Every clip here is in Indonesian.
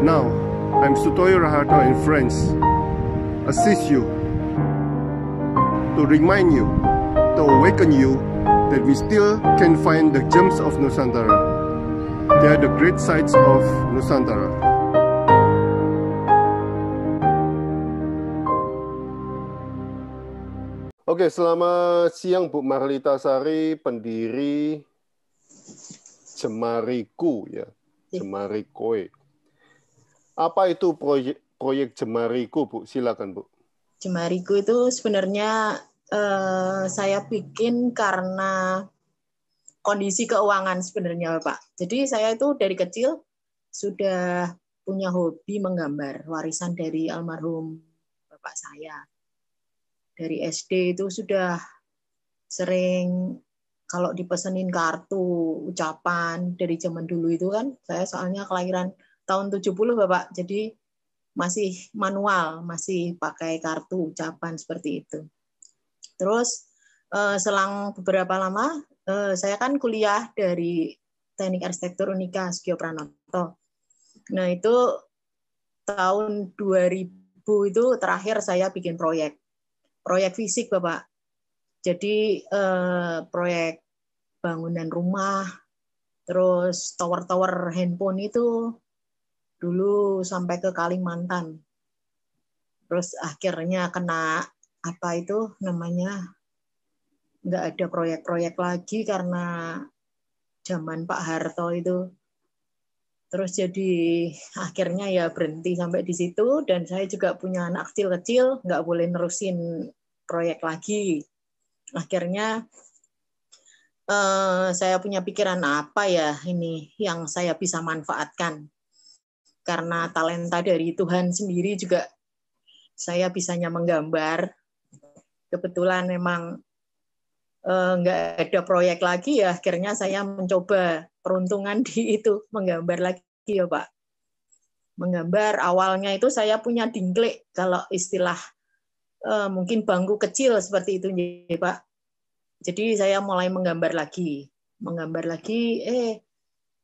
Now, I'm Sutoyo Rahato and friends assist you to remind you, to awaken you that we still can find the gems of Nusantara. They are the great sites of Nusantara. Oke, selamat siang Bu Marlita Sari, pendiri Jemariku ya, iya. Jemari Koe. Apa itu proyek proyek Jemariku, Bu? Silakan, Bu. Jemariku itu sebenarnya eh, saya bikin karena kondisi keuangan sebenarnya, Pak. Jadi saya itu dari kecil sudah punya hobi menggambar warisan dari almarhum bapak saya. Dari SD itu sudah sering kalau dipesenin kartu ucapan dari zaman dulu itu kan saya soalnya kelahiran tahun 70 Bapak. Jadi masih manual, masih pakai kartu ucapan seperti itu. Terus eh, selang beberapa lama eh, saya kan kuliah dari Teknik Arsitektur Unika Sugio Pranoto. Nah, itu tahun 2000 itu terakhir saya bikin proyek. Proyek fisik, Bapak. Jadi eh, proyek bangunan rumah, terus tower-tower handphone itu, dulu sampai ke Kalimantan. Terus akhirnya kena apa itu namanya nggak ada proyek-proyek lagi karena zaman Pak Harto itu. Terus jadi akhirnya ya berhenti sampai di situ dan saya juga punya anak kecil-kecil nggak boleh nerusin proyek lagi. Akhirnya eh, saya punya pikiran apa ya ini yang saya bisa manfaatkan karena talenta dari Tuhan sendiri juga saya bisanya menggambar. Kebetulan memang eh, nggak eh, ada proyek lagi ya, akhirnya saya mencoba peruntungan di itu menggambar lagi ya Pak. Menggambar awalnya itu saya punya dingklik kalau istilah eh, mungkin bangku kecil seperti itu ya Pak. Jadi saya mulai menggambar lagi, menggambar lagi, eh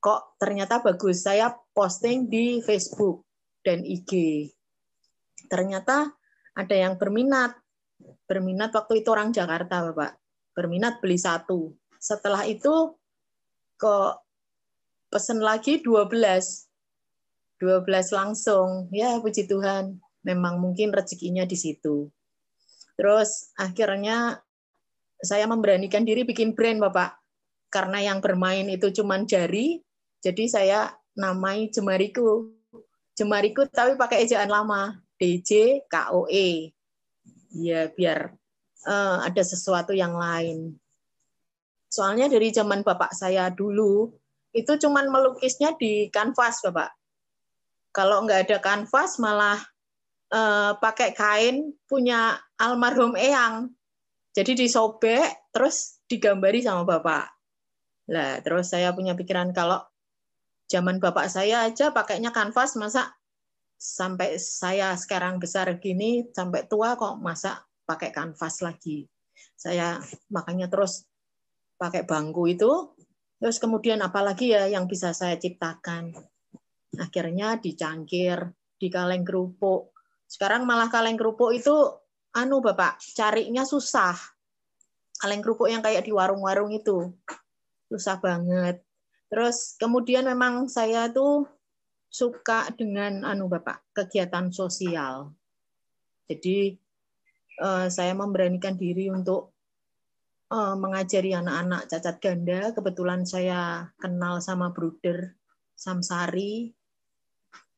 kok ternyata bagus saya posting di Facebook dan IG ternyata ada yang berminat berminat waktu itu orang Jakarta bapak berminat beli satu setelah itu kok pesen lagi 12 12 langsung ya puji Tuhan memang mungkin rezekinya di situ terus akhirnya saya memberanikan diri bikin brand bapak karena yang bermain itu cuman jari jadi saya namai jemariku. Jemariku tapi pakai ejaan lama. DJ KOE. Ya biar uh, ada sesuatu yang lain. Soalnya dari zaman bapak saya dulu itu cuma melukisnya di kanvas bapak. Kalau nggak ada kanvas malah uh, pakai kain punya almarhum Eyang. Jadi disobek terus digambari sama bapak. Lah terus saya punya pikiran kalau Zaman bapak saya aja pakainya kanvas, masa sampai saya sekarang besar gini, sampai tua kok masa pakai kanvas lagi. Saya makanya terus pakai bangku itu. Terus kemudian apalagi ya yang bisa saya ciptakan. Akhirnya dicangkir, di kaleng kerupuk. Sekarang malah kaleng kerupuk itu anu Bapak, carinya susah. Kaleng kerupuk yang kayak di warung-warung itu. Susah banget. Terus kemudian memang saya tuh suka dengan anu Bapak, kegiatan sosial. Jadi uh, saya memberanikan diri untuk uh, mengajari anak-anak cacat ganda. Kebetulan saya kenal sama Bruder Samsari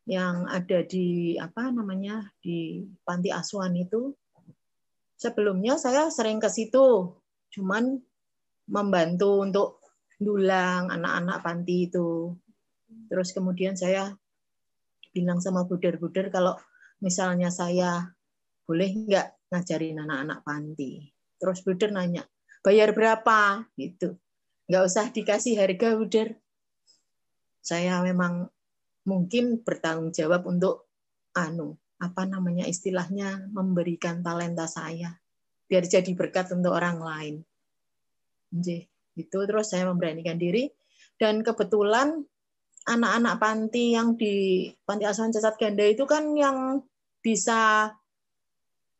yang ada di apa namanya di panti asuhan itu. Sebelumnya saya sering ke situ, cuman membantu untuk dulang anak-anak panti itu. Terus kemudian saya bilang sama buder-buder kalau misalnya saya boleh nggak ngajarin anak-anak panti. Terus buder nanya, bayar berapa? Gitu. Nggak usah dikasih harga buder. Saya memang mungkin bertanggung jawab untuk anu apa namanya istilahnya memberikan talenta saya biar jadi berkat untuk orang lain. Jadi, gitu terus saya memberanikan diri dan kebetulan anak-anak panti yang di panti asuhan cacat ganda itu kan yang bisa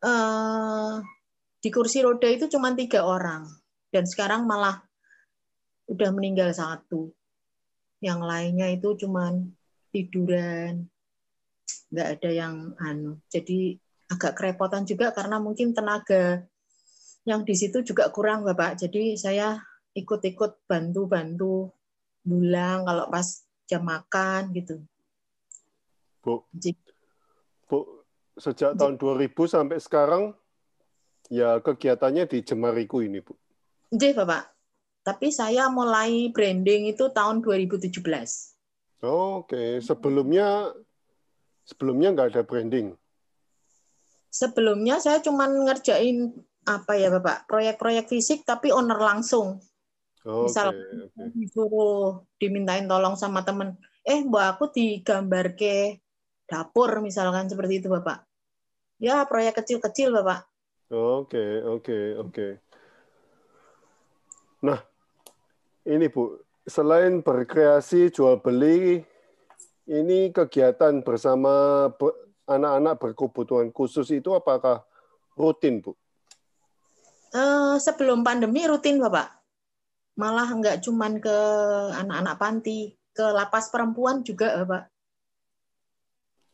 eh, di kursi roda itu cuma tiga orang dan sekarang malah udah meninggal satu yang lainnya itu cuma tiduran nggak ada yang anu jadi agak kerepotan juga karena mungkin tenaga yang di situ juga kurang bapak jadi saya ikut-ikut bantu-bantu pulang kalau pas jam makan gitu. Bu, Bu sejak tahun 2000 sampai sekarang ya kegiatannya di Jemariku ini, Bu. Jadi, Bapak. Tapi saya mulai branding itu tahun 2017. Oh, Oke, okay. sebelumnya sebelumnya nggak ada branding. Sebelumnya saya cuma ngerjain apa ya Bapak, proyek-proyek fisik tapi owner langsung. Oh, Misal okay. disuruh dimintain tolong sama temen, eh mbak aku digambar ke dapur misalkan seperti itu bapak. Ya proyek kecil-kecil bapak. Oke okay, oke okay, oke. Okay. Nah ini bu, selain berkreasi jual beli, ini kegiatan bersama anak-anak berkebutuhan khusus itu apakah rutin bu? Uh, sebelum pandemi rutin bapak malah nggak cuman ke anak-anak panti, ke lapas perempuan juga, eh, Pak.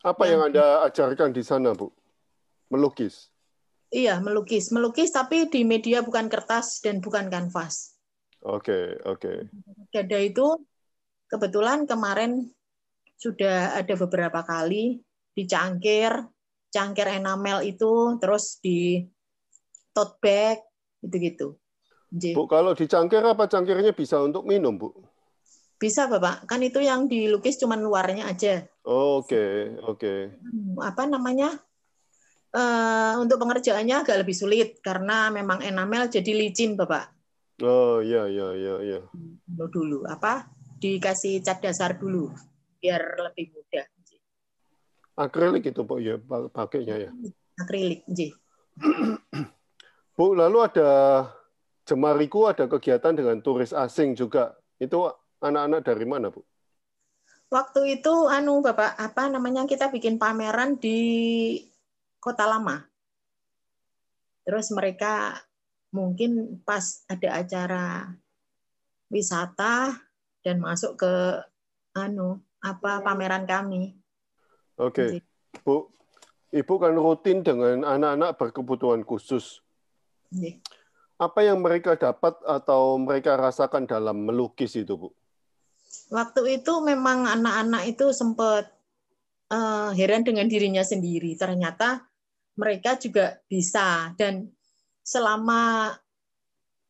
Apa yang Anda ajarkan di sana, Bu? Melukis. Iya, melukis. Melukis tapi di media bukan kertas dan bukan kanvas. Oke, okay, oke. Okay. Dada itu kebetulan kemarin sudah ada beberapa kali di cangkir, cangkir enamel itu terus di tote bag gitu-gitu. Bu, kalau di cangkir apa cangkirnya bisa untuk minum, Bu? Bisa, Bapak. Kan itu yang dilukis cuman luarnya aja. Oke, oh, oke. Okay. Hmm, okay. Apa namanya? Uh, untuk pengerjaannya agak lebih sulit karena memang enamel jadi licin, Bapak. Oh, iya, iya, iya, iya. Dulu, dulu apa? Dikasih cat dasar dulu biar lebih mudah. Akrilik itu, Bu, ya pakainya ya. Akrilik, Bu, lalu ada Jemariku ada kegiatan dengan turis asing juga. Itu anak-anak dari mana, Bu? Waktu itu anu Bapak apa namanya kita bikin pameran di Kota Lama. Terus mereka mungkin pas ada acara wisata dan masuk ke anu apa pameran kami. Oke. Okay. Bu, Ibu kan rutin dengan anak-anak berkebutuhan khusus. Okay. Iya apa yang mereka dapat atau mereka rasakan dalam melukis itu, Bu? Waktu itu memang anak-anak itu sempat uh, eh, heran dengan dirinya sendiri. Ternyata mereka juga bisa dan selama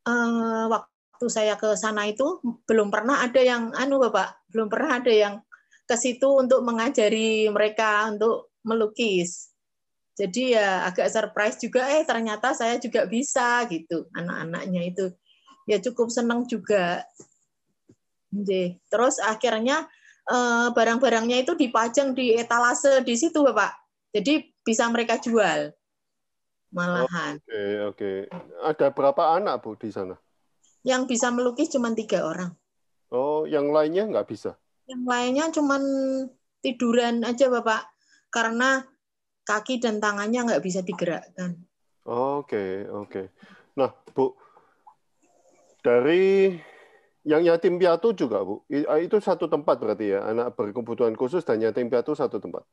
uh, waktu saya ke sana itu belum pernah ada yang anu Bapak, belum pernah ada yang ke situ untuk mengajari mereka untuk melukis jadi ya agak surprise juga eh ternyata saya juga bisa gitu anak-anaknya itu ya cukup senang juga Jadi, terus akhirnya eh, barang-barangnya itu dipajang di etalase di situ bapak jadi bisa mereka jual malahan oke okay, oke okay. ada berapa anak bu di sana yang bisa melukis cuma tiga orang oh yang lainnya nggak bisa yang lainnya cuma tiduran aja bapak karena kaki dan tangannya nggak bisa digerakkan. Oke, okay, oke. Okay. Nah, Bu, dari yang yatim piatu juga, Bu, eh, itu satu tempat berarti ya, anak berkebutuhan khusus dan yatim piatu satu tempat.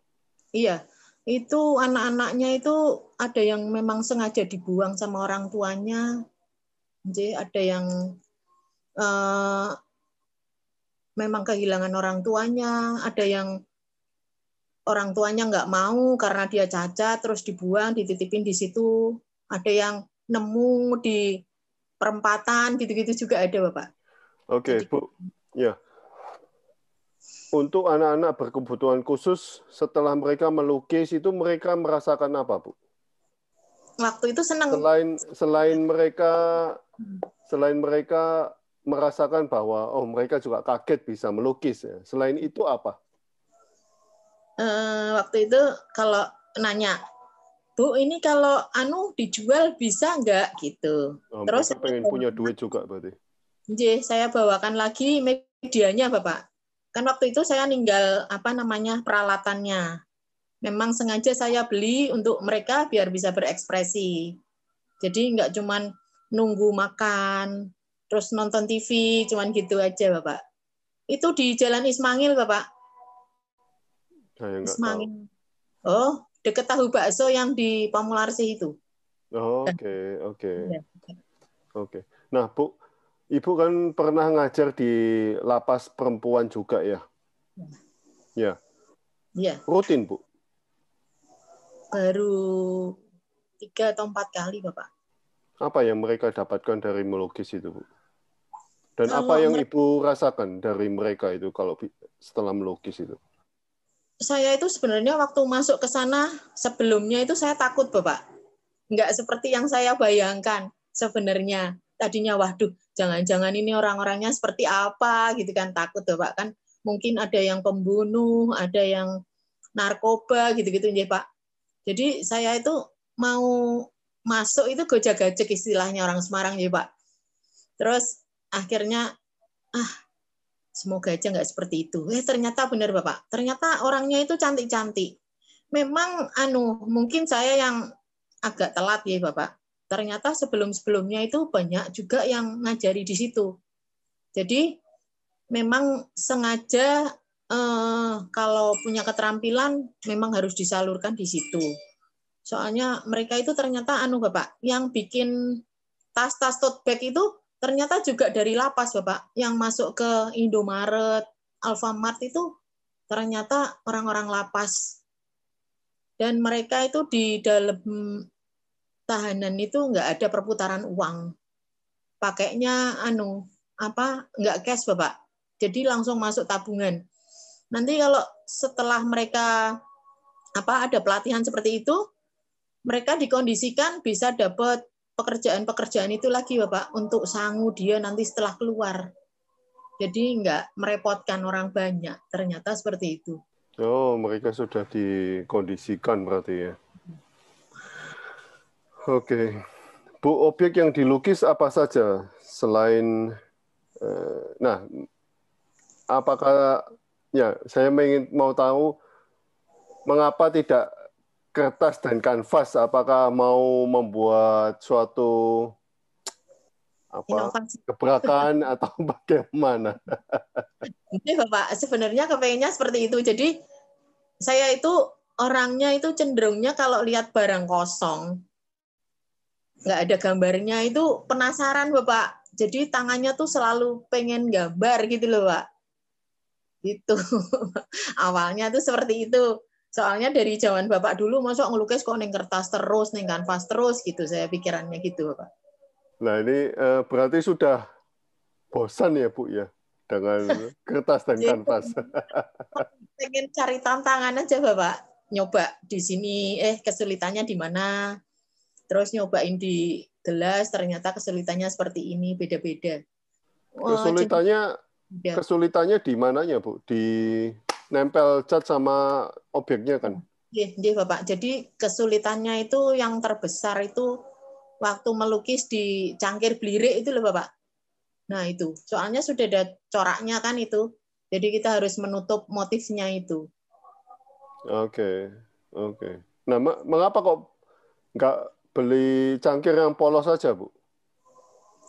Iya, itu anak-anaknya itu ada yang memang sengaja dibuang sama orang tuanya, jadi ada yang uh, memang kehilangan orang tuanya, ada yang orang tuanya nggak mau karena dia cacat terus dibuang dititipin di situ ada yang nemu di perempatan gitu-gitu juga ada bapak oke okay, bu ya untuk anak-anak berkebutuhan khusus setelah mereka melukis itu mereka merasakan apa bu waktu itu senang selain selain mereka hmm. selain mereka merasakan bahwa oh mereka juga kaget bisa melukis ya selain itu apa eh, waktu itu kalau nanya Bu ini kalau anu dijual bisa nggak gitu. Oh, Terus pengen punya duit juga berarti. J, saya bawakan lagi medianya Bapak. Kan waktu itu saya ninggal apa namanya peralatannya. Memang sengaja saya beli untuk mereka biar bisa berekspresi. Jadi nggak cuman nunggu makan, terus nonton TV, cuman gitu aja Bapak. Itu di Jalan Ismail Bapak. Saya nah, Semangin. Tahu. Oh, deket tahu bakso yang di Pamularsi itu. Oh, iya. Oke, iya, oke. oke. Nah, Bu, Ibu kan pernah ngajar di lapas perempuan juga ya? Ya. Ya. Rutin, Bu. Baru tiga atau empat kali, Bapak. Apa yang mereka dapatkan dari melukis itu, Bu? Dan kalau apa yang Ibu rasakan dari mereka itu kalau setelah melukis itu? saya itu sebenarnya waktu masuk ke sana sebelumnya itu saya takut Bapak. Enggak seperti yang saya bayangkan sebenarnya. Tadinya waduh, jangan-jangan ini orang-orangnya seperti apa gitu kan takut Bapak kan. Mungkin ada yang pembunuh, ada yang narkoba gitu-gitu ya Pak. Jadi saya itu mau masuk itu gojek-gojek istilahnya orang Semarang ya Pak. Terus akhirnya ah Semoga aja nggak seperti itu. Eh ternyata benar Bapak. Ternyata orangnya itu cantik-cantik. Memang anu mungkin saya yang agak telat ya Bapak. Ternyata sebelum-sebelumnya itu banyak juga yang ngajari di situ. Jadi memang sengaja eh, kalau punya keterampilan memang harus disalurkan di situ. Soalnya mereka itu ternyata anu Bapak, yang bikin tas-tas tote bag itu Ternyata juga dari lapas, Bapak, yang masuk ke Indomaret, Alfamart itu ternyata orang-orang lapas. Dan mereka itu di dalam tahanan itu nggak ada perputaran uang. Pakainya anu apa nggak cash bapak jadi langsung masuk tabungan nanti kalau setelah mereka apa ada pelatihan seperti itu mereka dikondisikan bisa dapat pekerjaan-pekerjaan itu lagi Bapak untuk sangu dia nanti setelah keluar. Jadi enggak merepotkan orang banyak. Ternyata seperti itu. Oh, mereka sudah dikondisikan berarti ya. Oke. Okay. Bu, objek yang dilukis apa saja selain eh, nah apakah ya saya ingin mau tahu mengapa tidak kertas dan kanvas apakah mau membuat suatu apa keberakan atau bagaimana? Ini Bapak, sebenarnya kepengennya seperti itu. Jadi saya itu orangnya itu cenderungnya kalau lihat barang kosong nggak ada gambarnya itu penasaran Bapak. Jadi tangannya tuh selalu pengen gambar gitu loh, Pak. Itu awalnya tuh seperti itu Soalnya dari zaman Bapak dulu masuk ngelukis kok neng kertas terus, neng kanvas terus gitu saya pikirannya gitu, Bapak. Nah, ini eh, berarti sudah bosan ya, Bu ya dengan kertas dan iya. kanvas. Pengen cari tantangan aja, Bapak. Nyoba di sini eh kesulitannya di mana? Terus nyobain di gelas ternyata kesulitannya seperti ini, beda-beda. Kesulitannya kesulitannya di mananya, Bu? Di nempel cat sama objeknya kan? Iya, iya Bapak. Jadi kesulitannya itu yang terbesar itu waktu melukis di cangkir belirik itu loh Bapak. Nah itu, soalnya sudah ada coraknya kan itu. Jadi kita harus menutup motifnya itu. Oke, oke. Nah, mengapa kok nggak beli cangkir yang polos saja, Bu?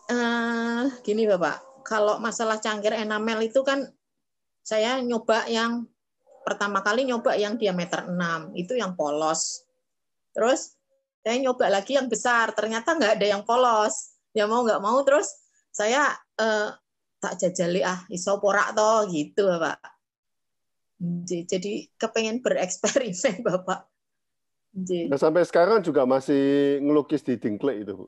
Uh, gini, Bapak. Kalau masalah cangkir enamel itu kan saya nyoba yang pertama kali nyoba yang diameter 6, itu yang polos. Terus saya nyoba lagi yang besar, ternyata nggak ada yang polos. Ya mau nggak mau terus saya eh, tak jajali ah iso toh gitu Bapak. Jadi kepengen bereksperimen Bapak. Nah, sampai sekarang juga masih ngelukis di dingklek itu, Bu?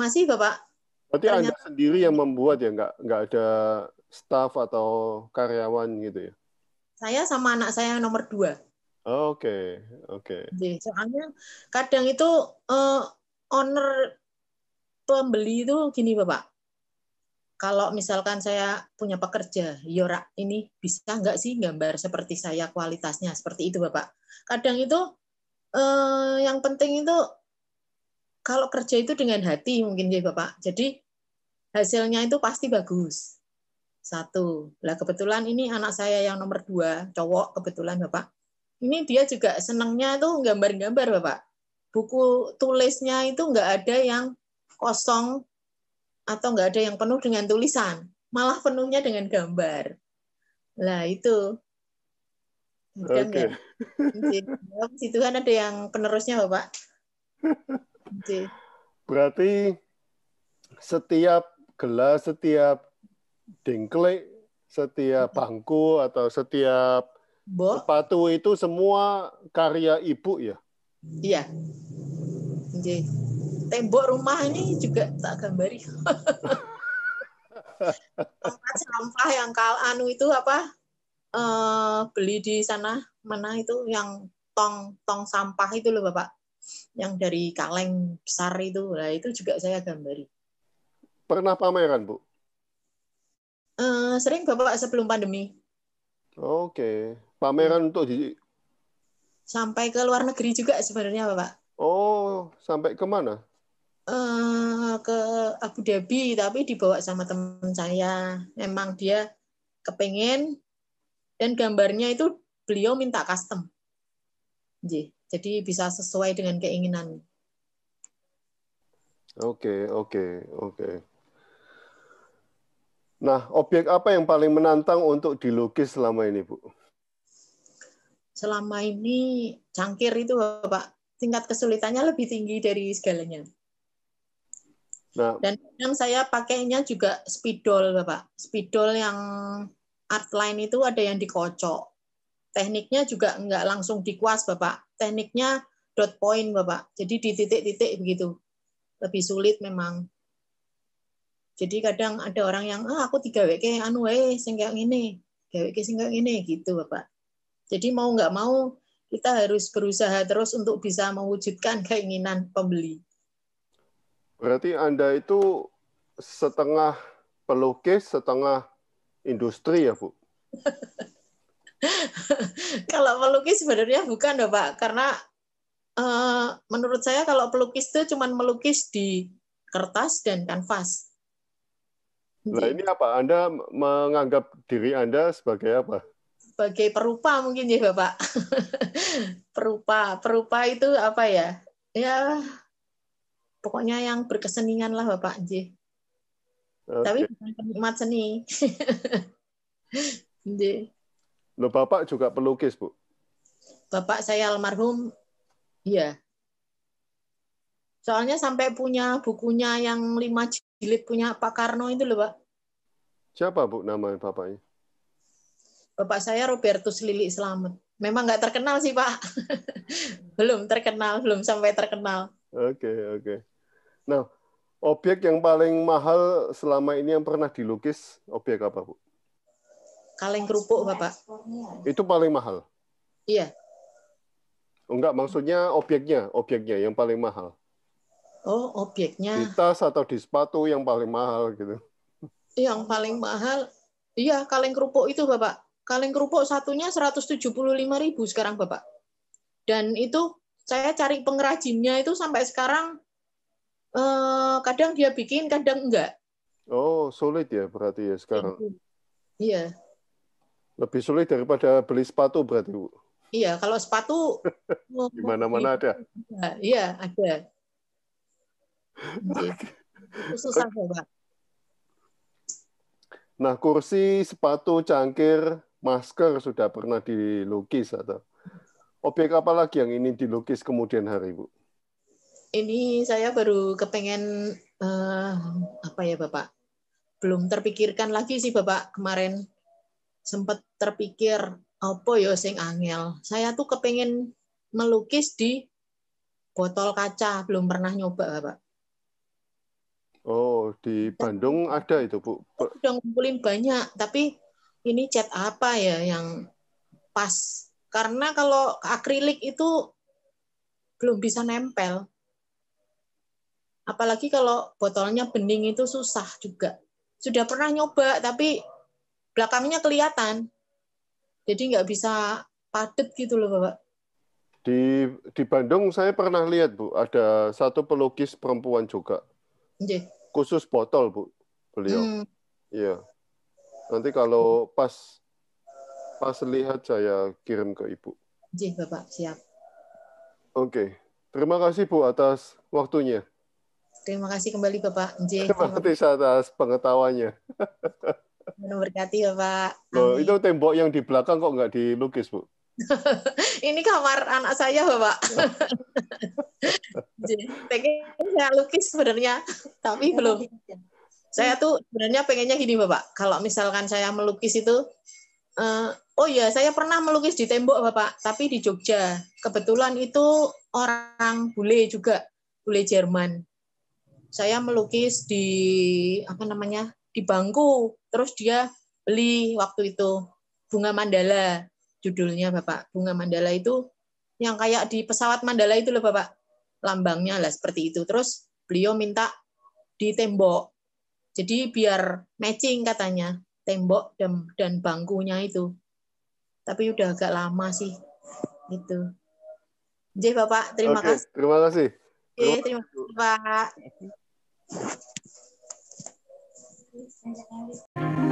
Masih, Bapak. Berarti Ternyata... Anda sendiri yang membuat ya, nggak nggak ada staff atau karyawan gitu ya? Saya sama anak saya yang nomor dua. Oh, oke, okay, oke. Okay. Iya, soalnya kadang itu uh, owner pembeli itu gini bapak. Kalau misalkan saya punya pekerja, Yora ini bisa nggak sih gambar seperti saya kualitasnya seperti itu bapak. Kadang itu eh, yang penting itu kalau kerja itu dengan hati mungkin ya bapak. Jadi hasilnya itu pasti bagus satu. Lah kebetulan ini anak saya yang nomor dua, cowok kebetulan bapak. Ini dia juga senangnya itu gambar-gambar bapak. Buku tulisnya itu nggak ada yang kosong atau nggak ada yang penuh dengan tulisan, malah penuhnya dengan gambar. Lah itu. Oke. Okay. situ Tuhan ada yang penerusnya bapak. Berarti setiap gelas, setiap dengklek, setiap bangku atau setiap Bo. sepatu itu semua karya ibu ya? Iya. Jadi, tembok rumah ini juga tak gambari. sampah yang kal anu itu apa uh, beli di sana mana itu yang tong tong sampah itu loh bapak yang dari kaleng besar itu lah itu juga saya gambari pernah pameran bu Eh, sering Bapak sebelum pandemi. Oke, pameran untuk di sampai ke luar negeri juga sebenarnya, Bapak. Oh, sampai kemana? Uh, eh, ke Abu Dhabi, tapi dibawa sama teman saya. Memang dia kepengen dan gambarnya itu beliau minta custom. Jadi bisa sesuai dengan keinginan. Oke, okay, oke, okay, oke. Okay. Nah, objek apa yang paling menantang untuk dilukis selama ini, Bu? Selama ini cangkir itu, Bapak, tingkat kesulitannya lebih tinggi dari segalanya. Nah, Dan yang saya pakainya juga spidol, Bapak. Spidol yang artline itu ada yang dikocok. Tekniknya juga nggak langsung dikuas, Bapak. Tekniknya dot point, Bapak. Jadi di titik-titik begitu. Lebih sulit memang. Jadi kadang ada orang yang ah aku tiga WK anu eh singgah ini, tiga WK singgah ini gitu Bapak. Jadi mau nggak mau kita harus berusaha terus untuk bisa mewujudkan keinginan pembeli. Berarti Anda itu setengah pelukis, setengah industri ya, Bu? kalau pelukis sebenarnya bukan, bapak. Karena eh, menurut saya kalau pelukis itu cuma melukis di kertas dan kanvas. Nah ini apa? Anda menganggap diri Anda sebagai apa? Sebagai perupa mungkin ya Bapak. perupa, perupa itu apa ya? Ya pokoknya yang berkesenian lah Bapak Okay. Tapi bukan penikmat seni. Loh Bapak juga pelukis Bu? Bapak saya almarhum, iya Soalnya sampai punya bukunya yang lima jilid punya Pak Karno itu loh, Pak. Siapa, Bu, nama bapaknya? Bapak saya Robertus Lili Slamet. Memang nggak terkenal sih, Pak. belum terkenal, belum sampai terkenal. Oke, okay, oke. Okay. Nah, objek yang paling mahal selama ini yang pernah dilukis, objek apa, Bu? Kaleng kerupuk, Bapak. Itu paling mahal? Iya. Enggak, maksudnya objeknya, objeknya yang paling mahal. Oh, objeknya. Di tas atau di sepatu yang paling mahal gitu. Yang paling mahal, iya kaleng kerupuk itu Bapak. Kaleng kerupuk satunya ribu sekarang Bapak. Dan itu saya cari pengrajinnya itu sampai sekarang eh, kadang dia bikin, kadang enggak. Oh, sulit ya berarti ya sekarang. Iya. Lebih sulit daripada beli sepatu berarti Bu. Iya, kalau sepatu gimana-mana ada. Iya, ada Iya. susah coba. Ya, nah, kursi, sepatu, cangkir, masker sudah pernah dilukis atau objek apa lagi yang ini dilukis kemudian hari, Bu? Ini saya baru kepengen uh, apa ya, Bapak? Belum terpikirkan lagi sih, Bapak. Kemarin sempat terpikir apa ya sing angel. Saya tuh kepengen melukis di botol kaca, belum pernah nyoba, Bapak. Oh, di iya. Bandung Dan, ada itu, Bu. Aku oh, udah ngumpulin banyak, tapi ini cat apa ya yang pas? Karena kalau akrilik itu belum bisa nempel. Apalagi kalau botolnya bening itu susah juga. Sudah pernah nyoba, tapi belakangnya kelihatan. Jadi nggak bisa padat gitu loh, Bapak. Di, di Bandung saya pernah lihat, Bu, ada satu pelukis perempuan juga Khusus botol, Bu. Beliau. Hmm. Iya. Nanti kalau pas pas lihat saya kirim ke Ibu. Nggih, Bapak. Siap. Oke. Okay. Terima kasih Bu atas waktunya. Terima kasih kembali Bapak. Nggih. Terima kasih atas pengetahuannya. Memberkati Bapak. oh, itu tembok yang di belakang kok nggak dilukis, Bu? ini kamar anak saya bapak pengen saya lukis sebenarnya tapi iya, belum ya. saya tuh sebenarnya pengennya gini bapak kalau misalkan saya melukis itu uh, oh ya saya pernah melukis di tembok bapak tapi di Jogja kebetulan itu orang bule juga bule Jerman saya melukis di apa namanya di bangku terus dia beli waktu itu bunga mandala judulnya Bapak Bunga Mandala itu yang kayak di pesawat Mandala itu loh Bapak lambangnya lah seperti itu terus beliau minta di tembok jadi biar matching katanya tembok dan, dan bangkunya itu tapi udah agak lama sih itu Jadi Bapak terima Oke, kasih terima kasih Oke, terima kasih Pak Thank you.